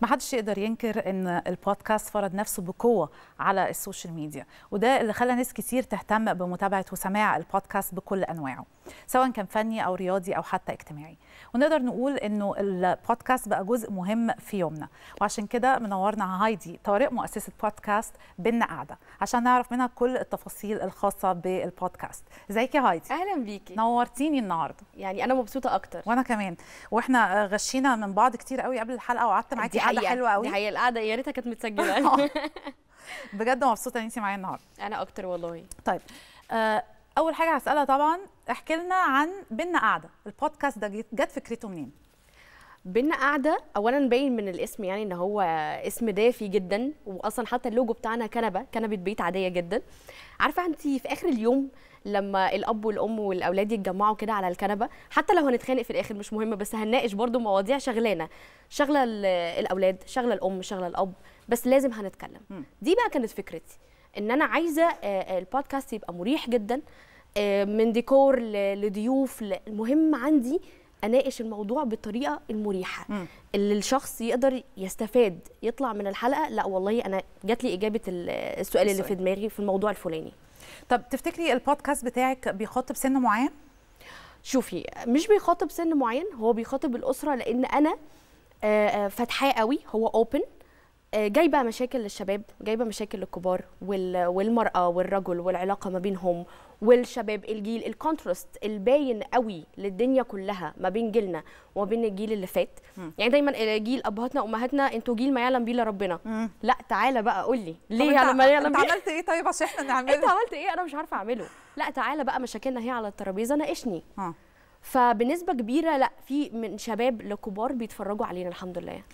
ما حدش يقدر ينكر ان البودكاست فرض نفسه بقوه على السوشيال ميديا وده اللي خلى ناس كتير تهتم بمتابعه وسماع البودكاست بكل انواعه سواء كان فني او رياضي او حتى اجتماعي ونقدر نقول انه البودكاست بقى جزء مهم في يومنا وعشان كده منورنا هايدي طارق مؤسسه بودكاست بينا قاعده عشان نعرف منها كل التفاصيل الخاصه بالبودكاست ازيك يا هايدي اهلا بيكي نورتيني النهارده يعني انا مبسوطه اكتر وانا كمان واحنا غشينا من بعض كتير قوي قبل الحلقه وقعدت معاكي قعده حلوه قوي دي هي القعده يا ريتها كانت متسجله بجد مبسوطه ان انت معايا النهارده انا اكتر والله طيب آه اول حاجه هسالها طبعا احكي لنا عن بينا قاعده البودكاست ده جت فكرته منين بينا قاعده اولا باين من الاسم يعني ان هو اسم دافي جدا واصلا حتى اللوجو بتاعنا كنبه كنبه بيت عاديه جدا عارفه انت في اخر اليوم لما الاب والام والاولاد يتجمعوا كده على الكنبه حتى لو هنتخانق في الاخر مش مهم بس هنناقش برضو مواضيع شغلانا شغله الاولاد شغله الام شغله الاب بس لازم هنتكلم دي بقى كانت فكرتي ان انا عايزه آه، آه، البودكاست يبقى مريح جدا آه، من ديكور لضيوف المهم عندي اناقش الموضوع بالطريقه المريحه اللي الشخص يقدر يستفاد يطلع من الحلقه لا والله انا جات لي اجابه السؤال, السؤال اللي في دماغي في الموضوع الفلاني طب تفتكري البودكاست بتاعك بيخاطب سن معين شوفي مش بيخاطب سن معين هو بيخاطب الاسره لان انا فتحاه قوي هو اوبن آه، جايبه مشاكل للشباب جايبه مشاكل للكبار والمراه والرجل والعلاقه ما بينهم والشباب الجيل الكونتراست الباين قوي للدنيا كلها ما بين جيلنا وما بين الجيل اللي فات م. يعني دايما آه، جيل ابهاتنا وامهاتنا انتوا جيل ما يعلم بيه الا ربنا م. لا تعالى بقى قول لي ليه يعني ما يعلم انت عملت ايه طيب عشان احنا نعمله انت عملت ايه انا مش عارفه اعمله لا تعالى بقى مشاكلنا هي على الترابيزه ناقشني فبنسبه كبيره لا في من شباب لكبار بيتفرجوا علينا الحمد لله